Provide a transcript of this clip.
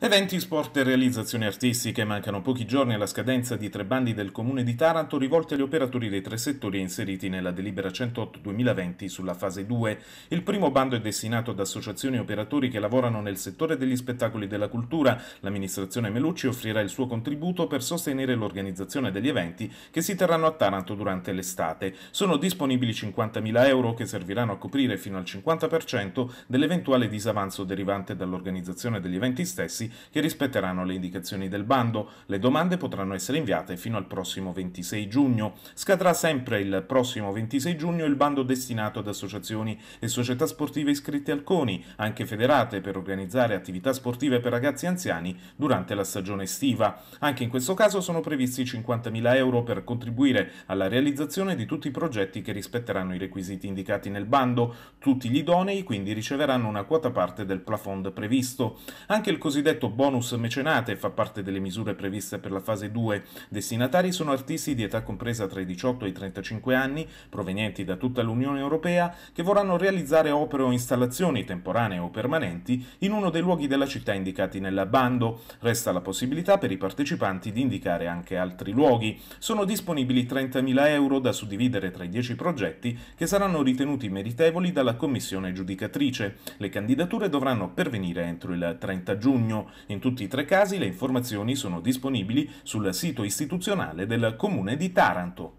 Eventi, sport e realizzazioni artistiche. Mancano pochi giorni alla scadenza di tre bandi del Comune di Taranto rivolti agli operatori dei tre settori inseriti nella delibera 108-2020 sulla fase 2. Il primo bando è destinato ad associazioni e operatori che lavorano nel settore degli spettacoli della cultura. L'amministrazione Melucci offrirà il suo contributo per sostenere l'organizzazione degli eventi che si terranno a Taranto durante l'estate. Sono disponibili 50.000 euro che serviranno a coprire fino al 50% dell'eventuale disavanzo derivante dall'organizzazione degli eventi stessi che rispetteranno le indicazioni del bando. Le domande potranno essere inviate fino al prossimo 26 giugno. Scadrà sempre il prossimo 26 giugno il bando destinato ad associazioni e società sportive iscritte al CONI, anche federate per organizzare attività sportive per ragazzi anziani durante la stagione estiva. Anche in questo caso sono previsti 50.000 euro per contribuire alla realizzazione di tutti i progetti che rispetteranno i requisiti indicati nel bando. Tutti gli idonei quindi riceveranno una quota parte del plafond previsto. Anche il cosiddetto cosiddetto bonus mecenate fa parte delle misure previste per la fase 2. Destinatari sono artisti di età compresa tra i 18 e i 35 anni, provenienti da tutta l'Unione Europea, che vorranno realizzare opere o installazioni temporanee o permanenti in uno dei luoghi della città indicati nel bando. Resta la possibilità per i partecipanti di indicare anche altri luoghi. Sono disponibili 30.000 euro da suddividere tra i 10 progetti che saranno ritenuti meritevoli dalla commissione giudicatrice. Le candidature dovranno pervenire entro il 30 giugno. In tutti i tre casi le informazioni sono disponibili sul sito istituzionale del Comune di Taranto.